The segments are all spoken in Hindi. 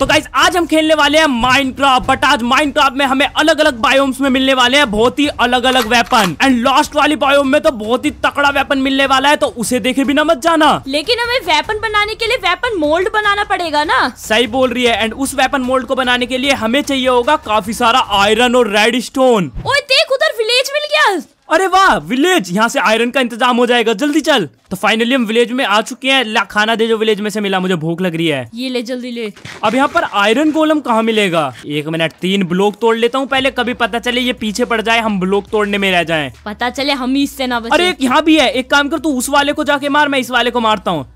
तो गाइज आज हम खेलने वाले हैं माइनक्राफ्ट बट आज माइनक्राफ्ट में हमें अलग अलग बायोम्स में मिलने वाले हैं बहुत ही अलग अलग वेपन एंड लास्ट वाली बायोम में तो बहुत ही तकड़ा वेपन मिलने वाला है तो उसे देखे भी ना मत जाना लेकिन हमें वेपन बनाने के लिए वेपन मोल्ड बनाना पड़ेगा ना सही बोल रही है एंड उस वेपन मोल्ड को बनाने के लिए हमें चाहिए होगा काफी सारा आयरन और रेड स्टोन देख उधर विलेज मिल गया अरे वाह विलेज यहाँ से आयरन का इंतजाम हो जाएगा जल्दी चल तो फाइनली हम विलेज में आ चुके हैं ला खाना दे जो विलेज में से मिला मुझे भूख लग रही है ये ले जल्दी ले अब यहाँ पर आयरन गोलम कहाँ मिलेगा एक मिनट तीन ब्लॉक तोड़ लेता हूँ पहले कभी पता चले ये पीछे पड़ जाए हम ब्लॉक तोड़ने में रह जाए पता चले हम इससे ना बचे। अरे एक यहाँ भी है एक काम कर तू उस वाले को जाके मार मैं इस वाले को मारता हूँ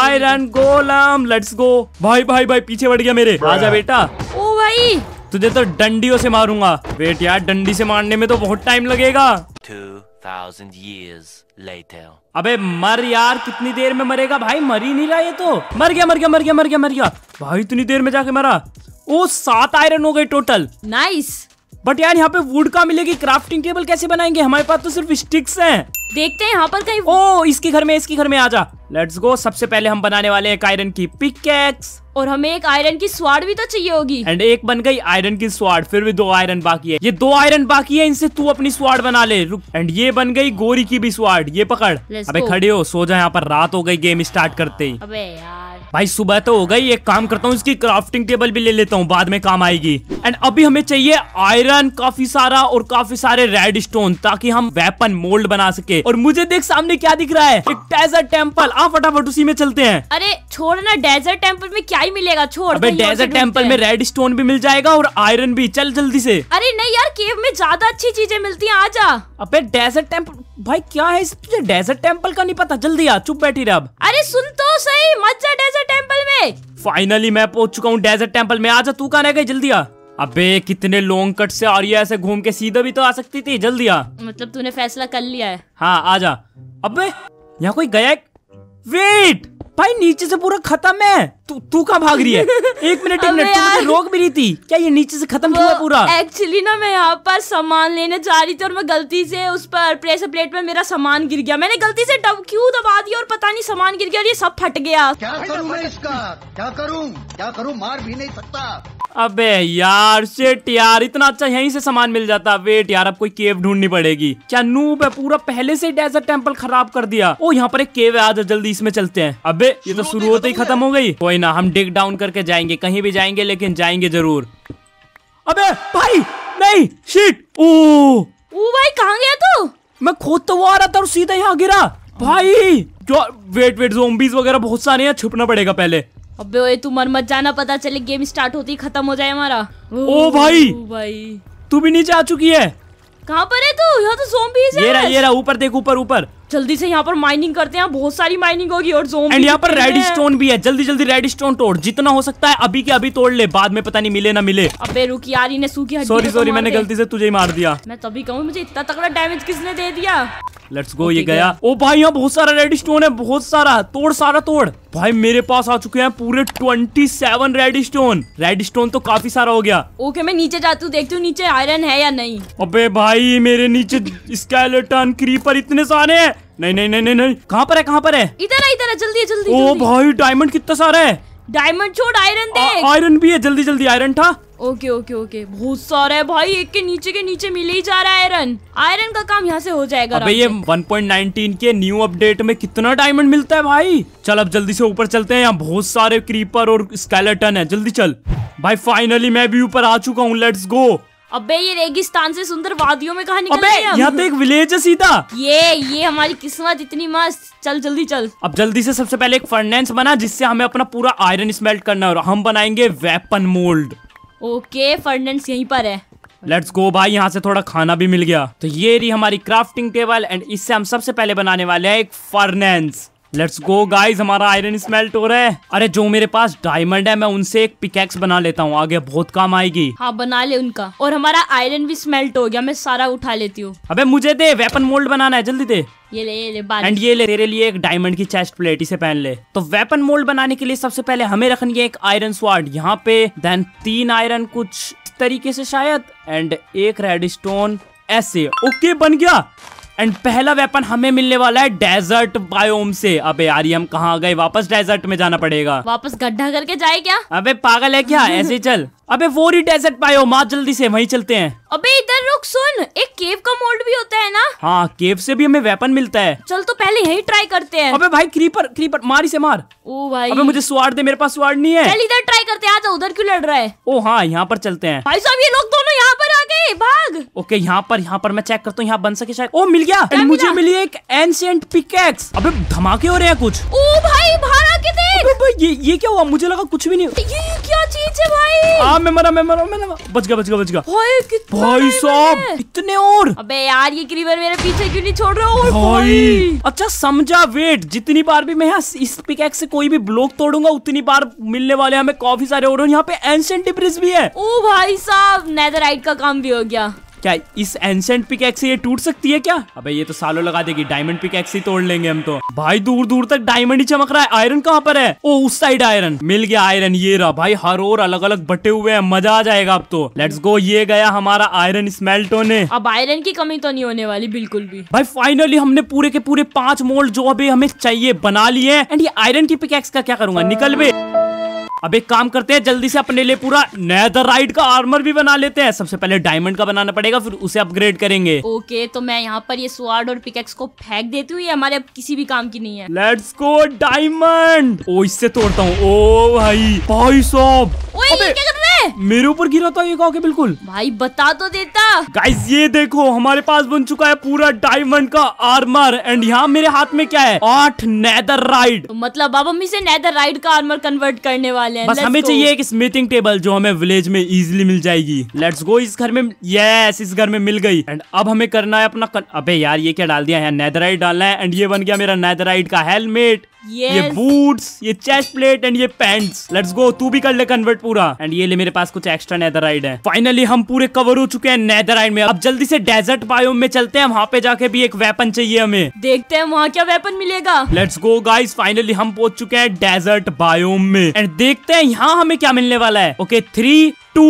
आयरन गोलम लेट्स गो भाई भाई भाई पीछे बढ़ गया मेरे आजा बेटा ओ भाई तुझे तो डंडियों से मारूंगा वेट यार डंडी से मारने में तो बहुत टाइम लगेगा अबे मर यार कितनी देर में मरेगा भाई मर ही नहीं रहा ये तो मर गया मर गया मर गया मर गया मर गया भाई इतनी देर में जाके मरा ओ सात आयरन हो गए टोटल नाइस बट यार यहाँ पे वुड का मिलेगी क्राफ्टिंग टेबल कैसे बनाएंगे हमारे पास तो सिर्फ स्टिक्स हैं देखते हैं यहाँ पर कहीं ओ इसके घर में इसके घर में आ जा लेट्स गो सबसे पहले हम बनाने वाले एक आयरन की पिकेक्स और हमें एक आयरन की स्वाड भी तो चाहिए होगी एंड एक बन गई आयरन की स्वाड फिर भी दो आयरन बाकी है ये दो आयरन बाकी है इनसे तू अपनी स्वाड बना ले रुक एंड ये बन गई गोरी की भी स्वाड ये पकड़ अबे खड़े हो सो जा यहाँ पर रात हो गई गेम स्टार्ट करते ही अबे यार भाई सुबह तो हो गई एक काम करता हूँ इसकी क्राफ्टिंग टेबल भी ले लेता हूँ बाद में काम आएगी एंड अभी हमें चाहिए आयरन काफी सारा और काफी सारे रेड स्टोन ताकि हम वेपन मोल्ड बना सके और मुझे देख सामने क्या दिख रहा है एक डेजर्ट टेम्पल आप फटाफट उसी में चलते हैं अरे छोड़ ना डेजर्ट टेम्पल में क्या ही मिलेगा छोड़ डेजर्ट टेम्पल में रेड स्टोन भी मिल जाएगा और आयरन भी चल जल्दी से अरे नहीं यार केव में ज्यादा अच्छी चीजें मिलती है आ जा अबे डेजर्ट टेम्पल भाई क्या है तुझे डेजर्ट टेम्पल का नहीं पता जल्दी आ चुप बैठी रे अब अरे सुन तो सही मत जा डेजर्ट टेम्पल में फाइनली मैं पहुंच चुका हूँ डेजर्ट टेम्पल में आजा तू कहा गई जल्दी आ अबे कितने लॉन्ग कट से आ रही है ऐसे घूम के सीधा भी तो आ सकती थी जल्दी आ मतलब तूने फैसला कर लिया है हाँ आजा अबे यहाँ कोई गया वेट भाई नीचे से पूरा खत्म है तू तू कहाँ भाग रही है एक मिनट एक मिनट तू रोक भी रही थी क्या ये नीचे से खत्म हुआ पूरा एक्चुअली ना मैं यहाँ पर सामान लेने जा रही थी और मैं गलती से उस पर प्रेशर प्लेट में मेरा सामान गिर गया मैंने गलती से डब क्यूँ दबा दिया और पता नहीं सामान गिर गया और ये सब फट गया क्या करूँ मैं इसका क्या करूँ क्या करूँ मार भी नहीं सकता अबे यार शिट यार इतना अच्छा यहीं से सामान मिल जाता वेट यार अब कोई केव ढूंढनी पड़ेगी क्या नूब है पूरा पहले से डेजर्ट टेंपल खराब कर दिया ओ यहाँ पर एक केव है आज जल्दी इसमें चलते हैं अबे ये तो शुरू होते ही खत्म हो गई कोई ना हम डिग डाउन करके जाएंगे कहीं भी जाएंगे लेकिन जाएंगे जरूर अबे भाई नहीं शीट ओ भाई कहाँ गया तू मैं खोद तो वो आ रहा था और सीधा यहाँ गिरा भाई वेट वेट जोम्बीज वगैरह बहुत सारे हैं छुपना पड़ेगा पहले अबे ओए तू मर मत जाना पता चले गेम स्टार्ट होती खत्म हो जाए हमारा ओ भाई भाई तू भी नीचे आ चुकी है कहाँ पर है तू यहाँ तो है ये रहा ये रहा ऊपर देख ऊपर ऊपर जल्दी से यहाँ पर माइनिंग करते हैं बहुत सारी माइनिंग होगी और जो एंड यहाँ पर रेड स्टोन भी है जल्दी जल्दी रेड स्टोन तोड़ जितना हो सकता है अभी के अभी तोड़ ले बाद में पता नहीं मिले ना मिले अबे रुक यार इन्हें सूखी सॉरी सॉरी तो मैंने गलती से तुझे ही मार दिया मैं तभी कहूँ मुझे इतना तगड़ा डैमेज किसने दे दिया लेट्स गो ये गया ओ भाई यहाँ बहुत सारा रेड स्टोन है बहुत सारा तोड़ सारा तोड़ भाई मेरे पास आ चुके हैं पूरे twenty seven redstone redstone तो काफी सारा हो गया ओके okay, मैं नीचे जाती हूँ देखती हूँ नीचे आयरन है या नहीं अबे भाई मेरे नीचे स्केलेटन क्रीपर इतने सारे हैं नहीं नहीं नहीं नहीं, नहीं। कहाँ पर है कहाँ पर है इधर है इधर है जल्दी जल्दी ओ भाई डायमंड कितना सारा है डायमंड छोड़ आयरन दे आयरन भी है जल्दी जल्दी आयरन था ओके ओके ओके बहुत सारा है भाई एक के नीचे के नीचे मिल ही जा रहा है आयरन आयरन का काम यहाँ से हो जाएगा अबे ये 1.19 के न्यू अपडेट में कितना डायमंड मिलता है भाई चल अब जल्दी से ऊपर चलते हैं यहाँ बहुत सारे क्रीपर और स्केलेटन है जल्दी चल भाई फाइनली मैं भी ऊपर आ चुका हूँ लेट्स गो अबे ये रेगिस्तान से सुंदर वादियों में कहा निकल यहाँ पे तो एक विलेज है सीधा ये ये हमारी किस्मत इतनी मस्त चल जल्दी चल अब जल्दी से सबसे पहले एक फर्नेंस बना जिससे हमें अपना पूरा आयरन स्मेल्ट करना है और हम बनाएंगे वेपन मोल्ड ओके फर्नेंस यहीं पर है लेट्स गो भाई यहाँ से थोड़ा खाना भी मिल गया तो ये रही हमारी क्राफ्टिंग टेबल एंड इससे हम सबसे पहले बनाने वाले हैं एक फर्नेंस लेट्स गो गाइस हमारा आयरन स्मेल्ट हो रहा है अरे जो मेरे पास डायमंड है मैं उनसे एक पिकेक्स बना लेता हूँ आगे बहुत काम आएगी हाँ बना ले उनका और हमारा आयरन भी स्मेल्ट हो गया मैं सारा उठा लेती हूँ अबे मुझे दे वेपन मोल्ड बनाना है जल्दी दे ये ले ये ले एंड ये ले तेरे लिए एक डायमंड की चेस्ट प्लेट इसे पहन ले तो वेपन मोल्ड बनाने के लिए सबसे पहले हमें रखनी है एक आयरन स्वाड यहाँ पे देन तीन आयरन कुछ तरीके से शायद एंड एक रेड स्टोन ऐसे ओके बन गया एंड पहला वेपन हमें मिलने वाला है डेजर्ट बायोम से अबे यार हम कहाँ गए वापस डेजर्ट में जाना पड़ेगा वापस गड्ढा करके जाए क्या अबे पागल है क्या ऐसे चल अबे वो रही डेजर्ट पाए हो माँ जल्दी से वहीं चलते हैं अबे इधर रुक सुन एक केव का मोल्ड भी होता है ना हाँ केव से भी हमें वेपन मिलता है चल तो पहले यही ट्राई करते हैं अबे भाई क्रीपर क्रीपर मारी से मार ओ भाई अबे मुझे स्वाड दे मेरे पास स्वाड नहीं है चल इधर ट्राई करते हैं उधर क्यों लड़ रहा है ओ हाँ यहाँ पर चलते हैं भाई साहब ये लोग दोनों यहाँ पर आ गए भाग ओके यहाँ पर यहाँ पर मैं चेक करता हूँ यहाँ बन सके शायद ओ मिल गया मुझे मिली एक एंशियंट पिकेक्स अबे धमाके हो रहे हैं कुछ ओ भाई बाहर आके देख ये क्या हुआ मुझे लगा कुछ भी नहीं चीज भाई हाँ, मैं मरा मैं मरा मैं मरा बच गया बच गया बच गया भाई भाई साहब इतने और अबे यार ये मेरे पीछे क्यों नहीं छोड़ रहा और भाई अच्छा समझा वेट जितनी बार भी मैं इस पिकेक से कोई भी ब्लॉक तोड़ूंगा उतनी बार मिलने वाले हमें काफी सारे और यहाँ पे एंशियंट ब्रिज भी है ओ भाई साहब नेदरराइट का काम भी हो गया क्या इस एंसेंट पिक एक्स ये टूट सकती है क्या अबे ये तो सालों लगा देगी डायमंड पिक एक्स ही तोड़ लेंगे हम तो भाई दूर दूर तक डायमंड ही चमक रहा है आयरन कहाँ पर है ओ उस साइड आयरन मिल गया आयरन ये रहा भाई हर और अलग अलग बटे हुए हैं मजा आ जाएगा अब तो लेट्स गो ये गया हमारा आयरन स्मेल्ट होने अब आयरन की कमी तो नहीं होने वाली बिल्कुल भी भाई फाइनली हमने पूरे के पूरे पांच मोल्ड जो अभी हमें चाहिए बना लिए एंड ये आयरन की पिक एक्स का क्या करूंगा निकल भी अब एक काम करते हैं जल्दी से अपने लिए पूरा नैदर राइड का आर्मर भी बना लेते हैं सबसे पहले डायमंड का बनाना पड़ेगा फिर उसे अपग्रेड करेंगे ओके तो मैं यहाँ पर ये स्वाड और पिकेक्स को फेंक देती हूँ ये हमारे अब किसी भी काम की नहीं है लेट्स गो डायमंड ओ इससे तोड़ता हूँ ओ भाई भाई साहब है मेरे ऊपर गिरा था ये के बिल्कुल भाई बता तो देता गाइस ये देखो हमारे पास बन चुका है पूरा डायमंड का आर्मर एंड यहाँ मेरे हाथ में क्या है आठ नैदर राइड तो मतलब अब हम इसे नैदर राइड का आर्मर कन्वर्ट करने वाले हैं बस हमें चाहिए एक स्मिथिंग टेबल जो हमें विलेज में इजिली मिल जाएगी लेट्स गो इस घर में ये इस घर में मिल गई एंड अब हमें करना है अपना अभी अबे यार ये क्या डाल दिया है राइड डालना है एंड ये बन गया मेरा राइड का हेलमेट yes. ये बूट्स ये चेस्ट प्लेट एंड ये पैंट्स लेट्स गो तू भी कर ले कन्वर्ट पूरा एंड ये ले मेरे पास कुछ एक्स्ट्रा राइड है फाइनली हम पूरे कवर हो चुके हैं राइड में अब जल्दी से डेजर्ट बायोम में चलते हैं वहाँ पे जाके भी एक वेपन चाहिए हमें देखते हैं वहाँ क्या वेपन मिलेगा लेट्स गो गाइज फाइनली हम पहुंच चुके हैं डेजर्ट बायोम में एंड देखते हैं यहाँ हमें क्या मिलने वाला है okay three two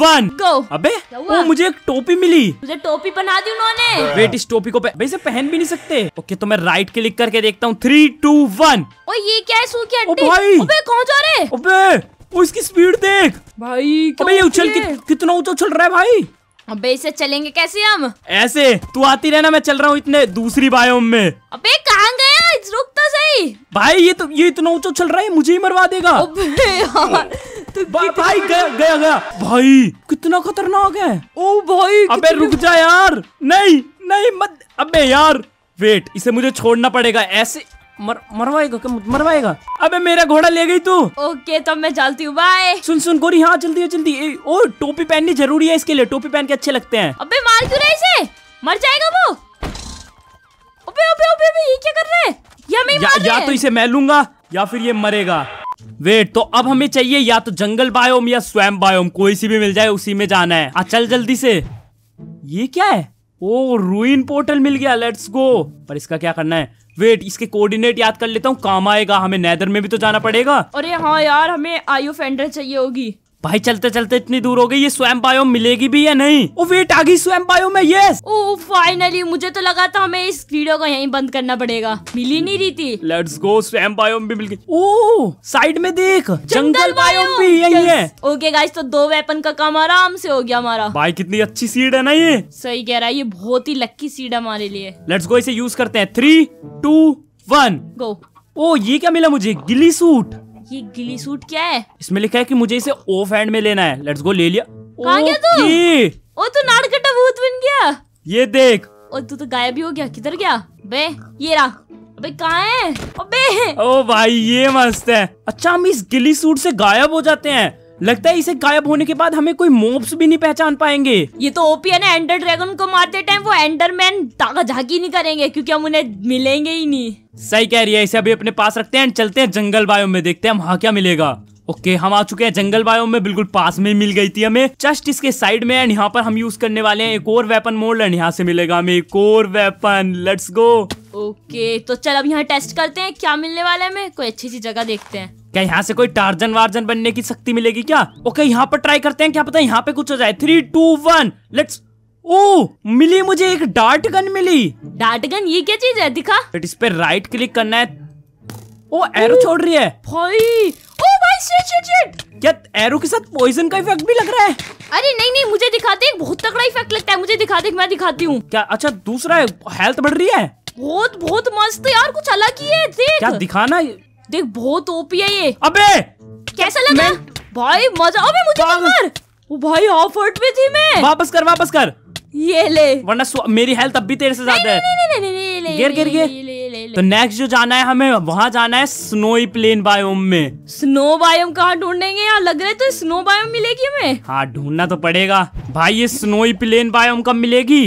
one go अबे ओ मुझे एक टोपी मिली मुझे टोपी बना दी उन्होंने वेट इस टोपी को वैसे पह... पहन भी नहीं सकते ओके तो मैं राइट क्लिक करके देखता हूँ थ्री टू वन ओ ये क्या है सूखी अड्डी भाई अबे कौन जा रहे अबे वो इसकी स्पीड देख भाई अबे ये उछल कि, कितना ऊंचा उछल रहा है भाई अबे इसे चलेंगे कैसे हम ऐसे तू आती रहना मैं चल रहा हूँ इतने दूसरी बायोम में अबे कहाँ गए रुक तो सही भाई ये तो ये इतना ऊंचा चल रहा है मुझे ही मरवा देगा हाँ। तो भाई गया गया गया भाई कितना खतरनाक है ओ भाई अबे रुक जा यार नहीं नहीं मत अबे यार वेट इसे मुझे छोड़ना पड़ेगा ऐसे मर मरवाएगा मरवाएगा अबे मेरा घोड़ा ले गई तू ओके तो मैं चलती हूँ बाय सुन सुन गोरी हाँ जल्दी जल्दी ओ टोपी पहननी जरूरी है इसके लिए टोपी पहन के अच्छे लगते हैं अबे मार क्यों रहा इसे मर जाएगा वो अबे अबे अबे, अबे ये क्या कर रहे हैं या मैं या, या तो इसे मैं लूंगा या फिर ये मरेगा वेट तो अब हमें चाहिए या तो जंगल बायोम या स्वयं बायोम कोई सी भी मिल जाए उसी में जाना है आ चल जल्दी से ये क्या है ओ रूइन पोर्टल मिल गया लेट्स गो पर इसका क्या करना है वेट इसके कोऑर्डिनेट याद कर लेता हूँ काम आएगा हमें नैदर में भी तो जाना पड़ेगा अरे हाँ यार हमें आयो फेंडर चाहिए होगी भाई चलते चलते इतनी दूर हो गई ये स्वयं बायो मिलेगी भी या नहीं ओ वेट आ गई स्वयं बायो में यस ओ फाइनली मुझे तो लगा था हमें इस वीडियो को यहीं बंद करना पड़ेगा मिली नहीं रही थी लेट्स गो स्वयं बायो भी मिल गई ओ साइड में देख जंगल, जंगल बायो भी यही है ओके गाइस तो दो वेपन का काम आराम से हो गया हमारा भाई कितनी अच्छी सीड है ना ये सही कह रहा है ये बहुत ही लक्की सीड है हमारे लिए लेट्स गो इसे यूज करते हैं थ्री टू वन गो ओ ये क्या मिला मुझे गिली सूट ये गिली सूट क्या है इसमें लिखा है कि मुझे इसे ऑफ हैंड में लेना है लेट्स गो ले लिया कहाँ गया तू? ओ तू नाड़कटा भूत बन गया ये देख और तू तो गायब ही हो गया किधर गया बे ये रहा अबे कहाँ है अबे ओ भाई ये मस्त है अच्छा हम इस गिली सूट से गायब हो जाते हैं लगता है इसे गायब होने के बाद हमें कोई मोब्स भी नहीं पहचान पाएंगे ये तो ओपी है ना एंडर ड्रैगन को मारते टाइम वो एंडरमैन ताका झाकी नहीं करेंगे क्योंकि हम उन्हें मिलेंगे ही नहीं सही कह रही है इसे अभी अपने पास रखते हैं चलते हैं जंगल बायो में देखते हैं वहाँ क्या मिलेगा ओके okay, हम आ चुके हैं जंगल बायो में बिल्कुल पास में मिल गई थी हमें जस्ट इसके साइड में एंड यहाँ पर हम यूज करने वाले हैं एक और वेपन मोड एंड यहाँ से मिलेगा हमें एक और वेपन लेट्स गो ओके तो चल अब यहाँ टेस्ट करते हैं क्या मिलने वाला है हमें कोई अच्छी सी जगह देखते हैं क्या यहाँ से कोई टार्जन वार्जन बनने की शक्ति मिलेगी क्या ओके यहाँ पर ट्राई करते हैं क्या पता यहाँ पे कुछ हो जाए थ्री टू वन लेट्स ओ मिली मुझे एक डार्ट गन मिली डार्ट गन ये क्या चीज है दिखा इस पे राइट क्लिक करना है ओ oh, एरो छोड़ रही है भाई ओ भाई शिट शिट शिट क्या एरो के साथ पॉइजन का इफेक्ट भी लग रहा है अरे नहीं नहीं मुझे दिखा दे बहुत तगड़ा इफेक्ट लगता है मुझे दिखा दे मैं दिखाती हूँ क्या अच्छा दूसरा हेल्थ बढ़ रही है बहुत बहुत मस्त यार कुछ अलग ही है देख क्या दिखाना देख बहुत ओपी है ये अबे कैसा लगा मैं... भाई मजा अबे मुझे कर वो भाई ऑफर्ट में थी मैं वापस कर वापस कर ये ले वरना मेरी हेल्थ अब भी तेरे से ज्यादा है गिर गिर गिर तो नेक्स्ट जो जाना है हमें वहाँ जाना है स्नोई प्लेन बायोम में स्नो बायोम कहाँ ढूंढेंगे यहाँ लग रहा है तो स्नो बायोम मिलेगी हमें हाँ ढूंढना तो पड़ेगा भाई ये स्नोई प्लेन बायोम कब मिलेगी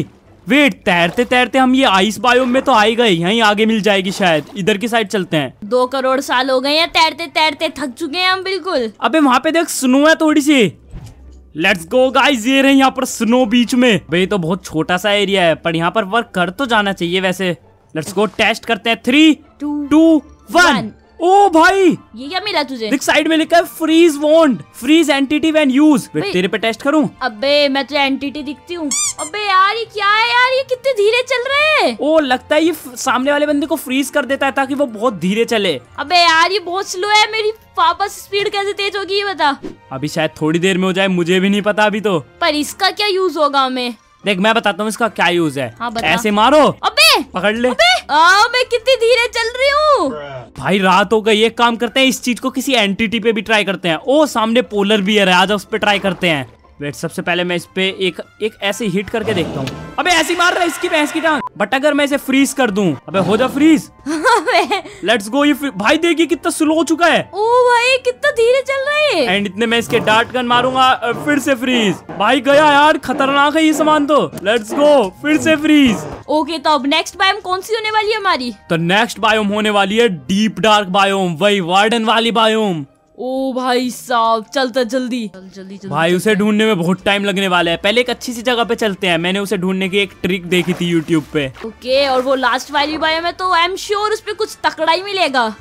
वेट तैरते तैरते हम ये आइस बायोम में तो ही गए यहीं आगे मिल जाएगी शायद इधर की साइड चलते हैं दो करोड़ साल हो गए हैं तैरते तैरते थक चुके हैं हम बिल्कुल अबे वहाँ पे देख स्नो है थोड़ी सी लेट्स गो गाइस ये रहे यहाँ पर स्नो बीच में भाई तो बहुत छोटा सा एरिया है पर यहाँ पर वर्क कर तो जाना चाहिए वैसे लेट्स गो टेस्ट करते हैं थ्री टू वन ओ भाई ये क्या मिला तुझे देख साइड में लिखा है freeze wand freeze entity when use तेरे पे टेस्ट करूं अबे मैं तो एंटिटी दिखती हूँ अबे यार ये क्या है यार ये कितने धीरे चल रहे हैं ओ लगता है ये सामने वाले बंदे को फ्रीज कर देता है ताकि वो बहुत धीरे चले अबे यार ये बहुत स्लो है मेरी वापस स्पीड कैसे तेज होगी ये बता अभी शायद थोड़ी देर में हो जाए मुझे भी नहीं पता अभी तो पर इसका क्या यूज होगा हमें देख मैं बताता हूँ इसका क्या यूज है हाँ, ऐसे मारो अब पकड़ ले आ, मैं कितनी धीरे चल रही हूँ भाई रात हो गई एक काम करते हैं इस चीज को किसी एंटिटी पे भी ट्राई करते हैं ओ सामने पोलर बियर है आज उस पर ट्राई करते हैं वेट सबसे पहले मैं इस पे एक एक ऐसे हिट करके देखता हूँ अबे ऐसी मार रहा है इसकी भैंस की टांग बट अगर मैं इसे फ्रीज कर दूं अबे हो जा फ्रीज लेट्स गो ये भाई देखिए कितना स्लो हो चुका है ओ भाई कितना धीरे चल रहा है एंड इतने मैं इसके डार्ट गन मारूंगा फिर से फ्रीज भाई गया यार खतरनाक है ये सामान तो लेट्स गो फिर से फ्रीज ओके तो अब नेक्स्ट बायोम कौन सी होने वाली है हमारी तो नेक्स्ट बायोम होने वाली है डीप डार्क बायोम वही वार्डन वाली बायोम ओ भाई साहब चलता जल्दी चल जल्दी चल, भाई उसे ढूंढने में बहुत टाइम लगने वाला है पहले एक अच्छी सी जगह पे चलते हैं मैंने उसे ढूंढने की एक ट्रिक देखी थी यूट्यूब पे ओके और वो लास्ट वाली भाई में तो आई एम श्योर उस पर कुछ तकड़ा ही मिलेगा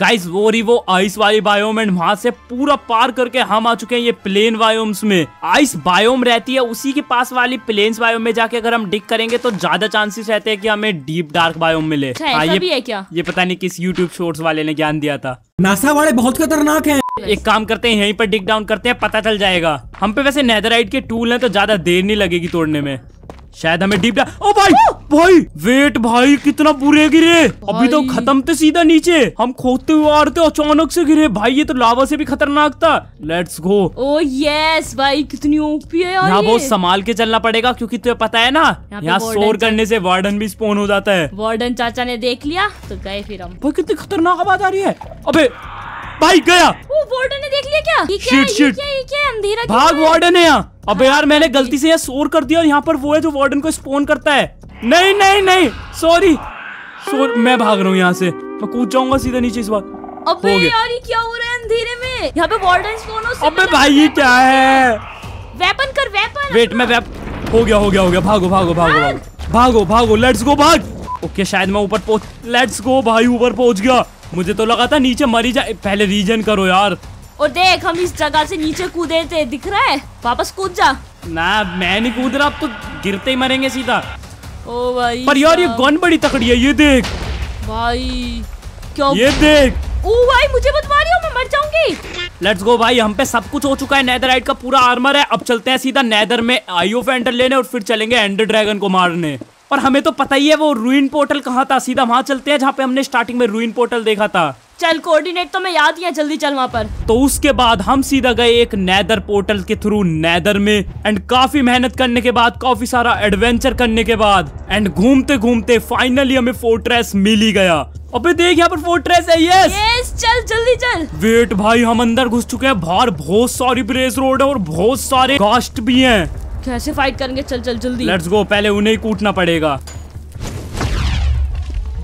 गाइस वो रही वो आइस वाली एंड वहां से पूरा पार करके हम आ चुके हैं ये प्लेन बायोम्स में आइस बायोम रहती है उसी के पास वाली प्लेन बायोम में जाके अगर हम डिक करेंगे तो ज्यादा चांसेस रहते हैं कि हमें डीप डार्क बायोम मिले आ, अच्छा, हाँ, ये भी है क्या ये पता नहीं किस यूट्यूब शोर्ट्स वाले ने ज्ञान दिया था नासा वाले बहुत खतरनाक है एक काम करते हैं यहीं पर डिक डाउन करते हैं पता चल जाएगा हम पे वैसे नेदराइट के टूल हैं तो ज्यादा देर नहीं लगेगी तोड़ने में शायद हमें डीप डा ओ भाई भाई वेट भाई कितना बुरे गिरे अभी तो खत्म थे सीधा नीचे हम खोदते हुए आ रहे थे अचानक से गिरे भाई ये तो लावा से भी खतरनाक था लेट्स गो ओ यस भाई कितनी ओपी है यार यहाँ बहुत संभाल के चलना पड़ेगा क्योंकि तुम्हें पता है ना यहाँ शोर करने से वार्डन भी स्पोन हो जाता है वार्डन चाचा ने देख लिया तो गए फिर हम भाई कितनी खतरनाक आवाज आ रही है अभी भाई गया वार्डन ने देख लिया क्या ये क्या शीट, शिट। ये क्या ये क्या अंधेरा भाग वार्डन है यहाँ हाँ। अब यार मैंने गलती से यहाँ शोर कर दिया और यहाँ पर वो है जो वार्डन को स्पोन करता है नहीं नहीं नहीं सॉरी सॉरी मैं हाँ। भाग रहा हूँ यहाँ से मैं कूद जाऊंगा सीधा नीचे इस बार अब यार ये क्या हो रहा है अंधेरे में यहाँ पे वार्डन स्पोन हो अबे भाई ये क्या है वेपन कर वेपन वेट मैं वेप हो गया हो गया हो गया भागो भागो भागो भागो भागो भागो लेट्स गो भाग ओके शायद मैं ऊपर पहुंच लेट्स गो भाई ऊपर पहुंच गया मुझे तो लगा था नीचे मरी जाए पहले रीजन करो यार और देख हम इस जगह से नीचे कूदे थे दिख रहा है वापस कूद जा ना मैं नहीं कूद रहा अब तो गिरते ही मरेंगे सीधा ओ भाई पर यार ये गन बड़ी तकड़ी है ये देख भाई क्यों ये देख ओ भाई मुझे मत मारियो मैं मर जाऊंगी लेट्स गो भाई हम पे सब कुछ हो चुका है नेदरराइट का पूरा आर्मर है अब चलते हैं सीधा नेदर में आईओ फेंडर लेने और फिर चलेंगे एंडर ड्रैगन को मारने और हमें तो पता ही है वो रूइन पोर्टल कहाँ था सीधा वहाँ चलते हैं जहाँ पे हमने स्टार्टिंग में रूइन पोर्टल देखा था चल कोऑर्डिनेट तो मैं याद ही है जल्दी चल वहाँ पर तो उसके बाद हम सीधा गए एक नैदर पोर्टल के थ्रू नैदर में एंड काफी मेहनत करने के बाद काफी सारा एडवेंचर करने के बाद एंड घूमते घूमते फाइनली हमें फोर्ट्रेस मिल ही गया अबे देख यहाँ पर फोर्ट्रेस है यस यस चल जल्दी चल वेट भाई हम अंदर घुस चुके हैं बाहर बहुत सारी ब्रेस रोड है और बहुत सारे कास्ट भी हैं कैसे तो फाइट करेंगे चल चल जल्दी लेट्स गो पहले उन्हें ही कूटना पड़ेगा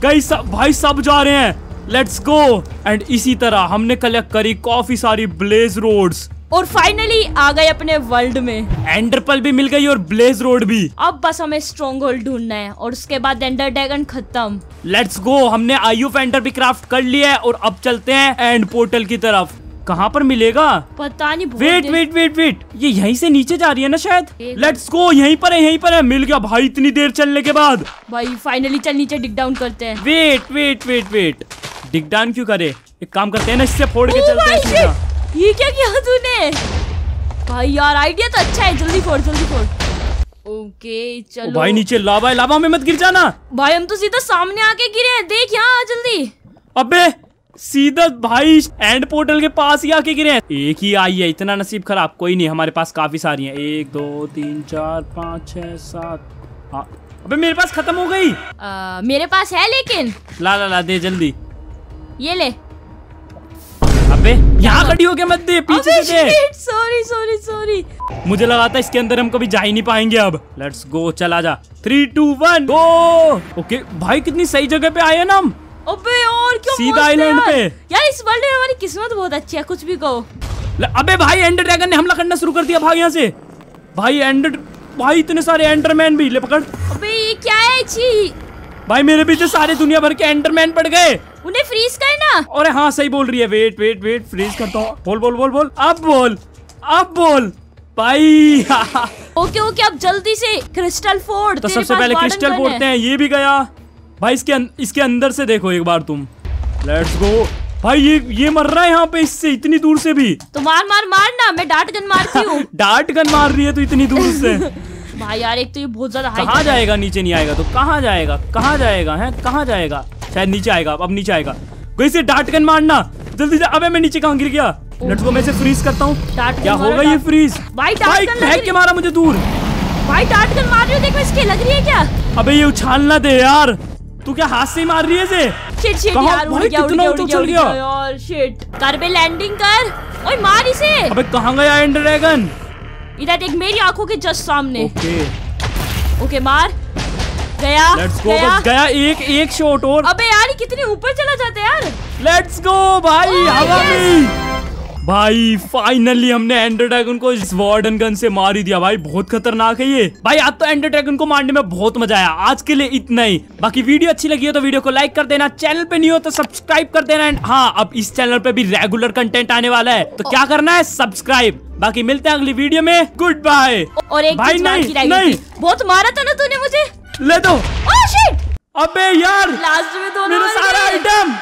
गई सब भाई सब जा रहे हैं लेट्स गो एंड इसी तरह हमने कलेक्ट करी काफी सारी ब्लेज रोड्स और फाइनली आ गए अपने वर्ल्ड में एंडरपल भी मिल गई और ब्लेज रोड भी अब बस हमें स्ट्रॉन्ग होल्ड ढूंढना है और उसके बाद एंडर ड्रैगन खत्म लेट्स गो हमने आयु एंडर भी क्राफ्ट कर लिया है और अब चलते हैं एंड पोर्टल की तरफ कहाँ पर मिलेगा पता नहीं वेट वेट वेट वेट ये यहीं से नीचे जा रही है ना शायद लेट्स गो यहीं पर है यहीं पर है मिल गया भाई इतनी देर चलने के बाद भाई फाइनली चल नीचे डिग डाउन करते हैं wait wait wait wait dig down क्यों करे एक काम करते हैं ना इससे फोड़ के oh चलते हैं ये क्या किया तूने भाई यार आइडिया तो अच्छा है जल्दी फोड़ जल्दी फोड़ ओके चलो भाई नीचे लावा लावा में मत गिर जाना भाई हम तो सीधा सामने आके गिरे हैं देख यहाँ जल्दी अबे सीधा भाई एंड पोर्टल के पास ही आके गिरे एक ही आई है इतना नसीब खराब कोई नहीं हमारे पास काफी सारी है एक दो तीन चार पाँच छः सात हाँ। अबे मेरे पास खत्म हो गई आ, मेरे पास है लेकिन ला ला ला दे जल्दी ये ले अबे यहाँ हाँ। खड़ी गया मत दे पीछे से दे सॉरी सॉरी सॉरी मुझे लगा था इसके अंदर हम कभी जा ही नहीं पाएंगे अब लेट्स गो चला जा three two one go okay भाई कितनी सही जगह पे आए हैं ना हम अबे और क्यों सीधा आइलैंड पे यार इस वर्ल्ड में हमारी किस्मत बहुत अच्छी है कुछ भी कहो अबे भाई एंडर ड्रैगन ने हमला करना शुरू कर दिया भाग यहाँ से भाई एंडर भाई इतने सारे एंडरमैन भी ले पकड़ अबे ये क्या है जी भाई मेरे पीछे सारे दुनिया भर के एंडरमैन पड़ गए उन्हें फ्रीज करना अरे हाँ सही बोल रही है वेट वेट वेट फ्रीज करता हूँ बोल बोल बोल बोल अब बोल अब बोल भाई ओके ओके अब जल्दी से क्रिस्टल फोर्ड तो सबसे पहले क्रिस्टल फोड़ते हैं ये भी गया भाई इसके अन, अं-, इसके अंदर से देखो एक बार तुम लेट्स गो भाई ये ये मर रहा है यहाँ पे इससे इतनी दूर से भी तो मार मार मार ना मैं डार्ट गन मारती हूँ डार्ट गन मार रही है तो इतनी दूर से भाई यार एक तो ये बहुत ज्यादा कहाँ जाएगा नीचे नहीं आएगा तो कहाँ जाएगा कहाँ जाएगा है कहाँ जाएगा शायद नीचे आएगा अब नीचे आएगा से डार्ट गन मारना जल्दी से अबे मैं नीचे कहाँ गिर गया लेट्स गो मैं इसे फ्रीज करता हूँ क्या होगा ये फ्रीज भाई फेंक के मारा मुझे दूर भाई डार्ट गन मार रही हूँ देखो इसके लग रही है क्या अबे ये उछालना दे यार तू क्या हाथ से ही मार रही है शिट शिट यार उड़ गया उड़ गया उड़ गया, गया यार शिट कर पे लैंडिंग कर ओए मार इसे अबे कहां गया एंडर ड्रैगन इधर देख मेरी आंखों के जस्ट सामने ओके ओके मार गया लेट्स गो गया गया एक एक शॉट और अबे यार कितने ऊपर चला जाता है यार लेट्स गो भाई oh, हवा में भाई फाइनली हमने एंडर ड्रैगन को इस वार्डन गन से मार ही दिया भाई बहुत खतरनाक है ये भाई आज तो एंडर ड्रैगन को मारने में बहुत मजा आया आज के लिए इतना ही बाकी वीडियो अच्छी लगी हो तो वीडियो को लाइक कर देना चैनल पे नहीं हो तो सब्सक्राइब कर देना एंड हाँ अब इस चैनल पे भी रेगुलर कंटेंट आने वाला है तो क्या करना है सब्सक्राइब बाकी मिलते हैं अगली वीडियो में गुड बाय और एक भाई नहीं, नहीं। बहुत मारा था ना तूने मुझे ले दो अबे यार लास्ट में तो मेरा सारा आइटम